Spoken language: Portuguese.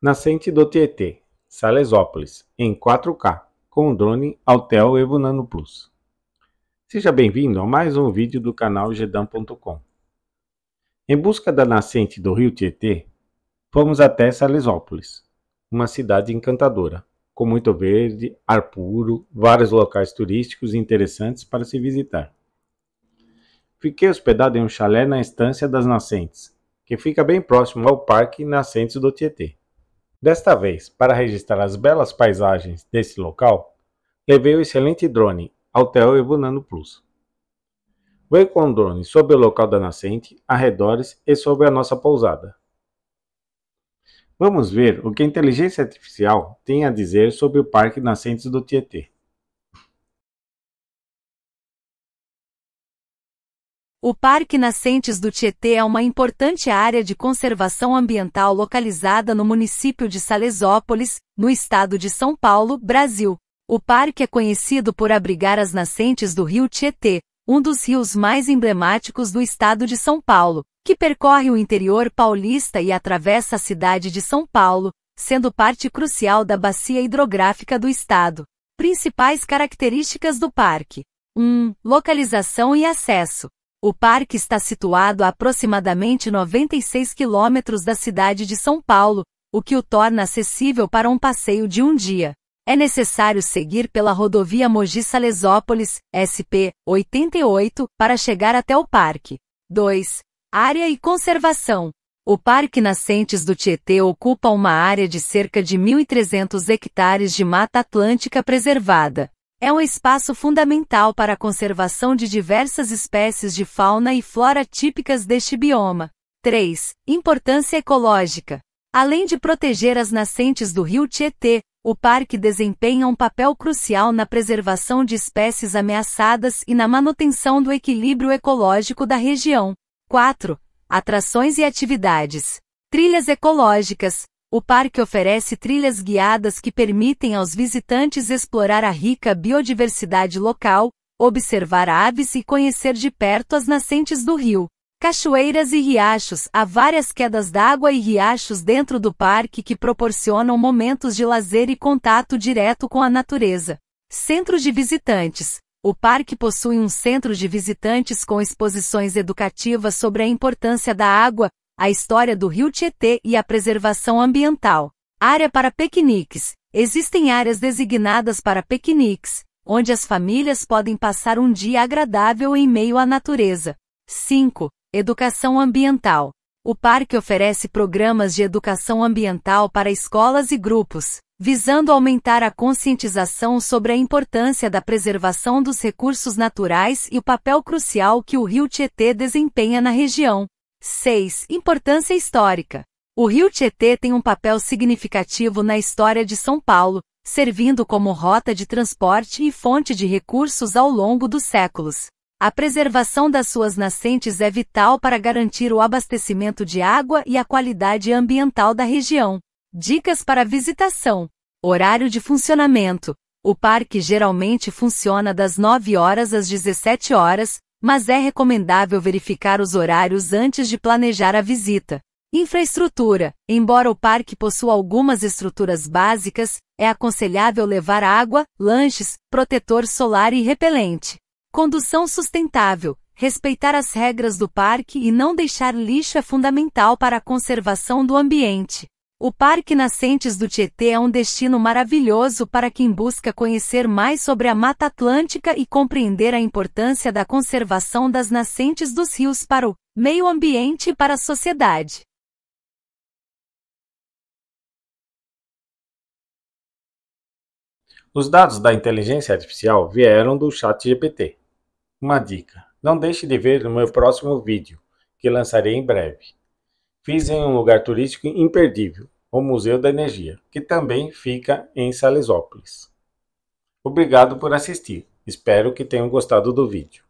Nascente do Tietê, Salesópolis, em 4K, com o drone Altel Evo Nano Plus. Seja bem-vindo a mais um vídeo do canal gedam.com. Em busca da nascente do rio Tietê, fomos até Salesópolis, uma cidade encantadora, com muito verde, ar puro, vários locais turísticos interessantes para se visitar. Fiquei hospedado em um chalé na Estância das Nascentes, que fica bem próximo ao Parque Nascentes do Tietê. Desta vez, para registrar as belas paisagens desse local, levei o excelente drone Altel Ebunano Plus. Veio com o drone sobre o local da nascente, arredores e sobre a nossa pousada. Vamos ver o que a inteligência artificial tem a dizer sobre o Parque Nascentes do Tietê. O Parque Nascentes do Tietê é uma importante área de conservação ambiental localizada no município de Salesópolis, no estado de São Paulo, Brasil. O parque é conhecido por abrigar as nascentes do rio Tietê, um dos rios mais emblemáticos do estado de São Paulo, que percorre o interior paulista e atravessa a cidade de São Paulo, sendo parte crucial da bacia hidrográfica do estado. Principais características do parque: 1. Localização e acesso. O parque está situado a aproximadamente 96 quilômetros da cidade de São Paulo, o que o torna acessível para um passeio de um dia. É necessário seguir pela rodovia Mogi-Salesópolis, SP 88, para chegar até o parque. 2. Área e conservação. O Parque Nascentes do Tietê ocupa uma área de cerca de 1.300 hectares de Mata Atlântica preservada. É um espaço fundamental para a conservação de diversas espécies de fauna e flora típicas deste bioma. 3. Importância ecológica. Além de proteger as nascentes do rio Tietê, o parque desempenha um papel crucial na preservação de espécies ameaçadas e na manutenção do equilíbrio ecológico da região. 4. Atrações e atividades. Trilhas ecológicas, o parque oferece trilhas guiadas que permitem aos visitantes explorar a rica biodiversidade local, observar aves e conhecer de perto as nascentes do rio. Cachoeiras e riachos, há várias quedas d'água e riachos dentro do parque que proporcionam momentos de lazer e contato direto com a natureza. Centro de visitantes. O parque possui um centro de visitantes com exposições educativas sobre a importância da água, a história do rio Tietê e a preservação ambiental. Área para piqueniques. Existem áreas designadas para piqueniques, onde as famílias podem passar um dia agradável em meio à natureza. 5. Educação ambiental. O parque oferece programas de educação ambiental para escolas e grupos, visando aumentar a conscientização sobre a importância da preservação dos recursos naturais e o papel crucial que o rio Tietê desempenha na região. 6. Importância histórica. O rio Tietê tem um papel significativo na história de São Paulo, servindo como rota de transporte e fonte de recursos ao longo dos séculos. A preservação das suas nascentes é vital para garantir o abastecimento de água e a qualidade ambiental da região. Dicas para visitação: Horário de funcionamento. O parque geralmente funciona das 9 horas às 17 horas, mas é recomendável verificar os horários antes de planejar a visita. Infraestrutura: Embora o parque possua algumas estruturas básicas, é aconselhável levar água, lanches, protetor solar e repelente. Condução sustentável: Respeitar as regras do parque e não deixar lixo é fundamental para a conservação do ambiente. O Parque Nascentes do Tietê é um destino maravilhoso para quem busca conhecer mais sobre a Mata Atlântica e compreender a importância da conservação das nascentes dos rios para o meio ambiente e para a sociedade. Os dados da inteligência artificial vieram do chat GPT. Uma dica: não deixe de ver o meu próximo vídeo, que lançarei em breve fiz em um lugar turístico imperdível, o Museu da Energia, que também fica em Salesópolis. Obrigado por assistir. Espero que tenham gostado do vídeo.